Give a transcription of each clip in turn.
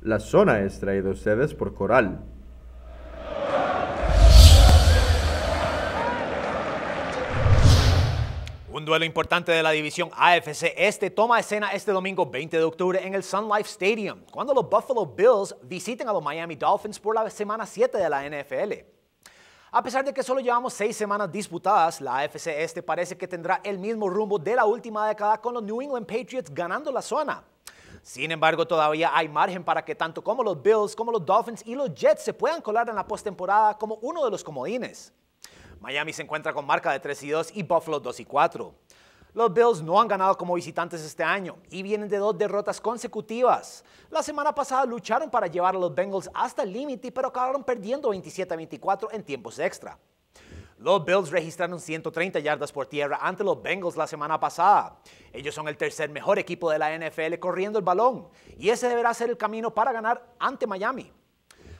La zona es traída a ustedes por Coral. Un duelo importante de la división AFC Este toma escena este domingo 20 de octubre en el Sun Life Stadium, cuando los Buffalo Bills visiten a los Miami Dolphins por la semana 7 de la NFL. A pesar de que solo llevamos seis semanas disputadas, la AFC Este parece que tendrá el mismo rumbo de la última década con los New England Patriots ganando la zona. Sin embargo, todavía hay margen para que tanto como los Bills, como los Dolphins y los Jets se puedan colar en la postemporada como uno de los comodines. Miami se encuentra con marca de 3 y 2 y Buffalo 2 y 4. Los Bills no han ganado como visitantes este año y vienen de dos derrotas consecutivas. La semana pasada lucharon para llevar a los Bengals hasta el límite, pero acabaron perdiendo 27 a 24 en tiempos extra. Los Bills registraron 130 yardas por tierra ante los Bengals la semana pasada. Ellos son el tercer mejor equipo de la NFL corriendo el balón y ese deberá ser el camino para ganar ante Miami.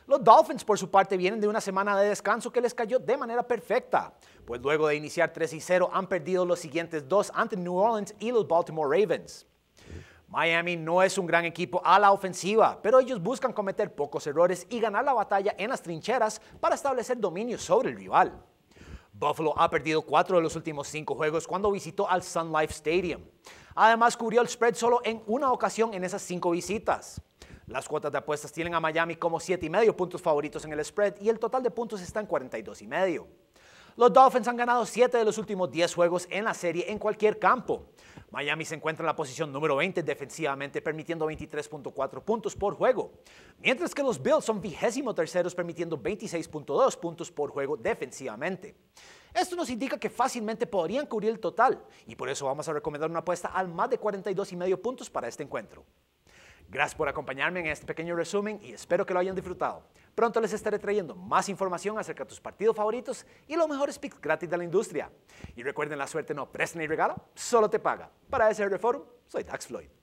Los Dolphins, por su parte, vienen de una semana de descanso que les cayó de manera perfecta, pues luego de iniciar 3 y 0 han perdido los siguientes dos ante New Orleans y los Baltimore Ravens. Miami no es un gran equipo a la ofensiva, pero ellos buscan cometer pocos errores y ganar la batalla en las trincheras para establecer dominio sobre el rival. Buffalo ha perdido cuatro de los últimos cinco juegos cuando visitó al Sun Life Stadium. Además, cubrió el spread solo en una ocasión en esas cinco visitas. Las cuotas de apuestas tienen a Miami como siete y medio puntos favoritos en el spread y el total de puntos está en 42,5. Los Dolphins han ganado 7 de los últimos 10 juegos en la serie en cualquier campo. Miami se encuentra en la posición número 20 defensivamente, permitiendo 23.4 puntos por juego, mientras que los Bills son vigésimo terceros, permitiendo 26.2 puntos por juego defensivamente. Esto nos indica que fácilmente podrían cubrir el total, y por eso vamos a recomendar una apuesta al más de 42.5 y medio puntos para este encuentro. Gracias por acompañarme en este pequeño resumen y espero que lo hayan disfrutado. Pronto les estaré trayendo más información acerca de tus partidos favoritos y los mejores picks gratis de la industria. Y recuerden, la suerte no presta ni regala, solo te paga. Para SR Forum, soy Dax Floyd.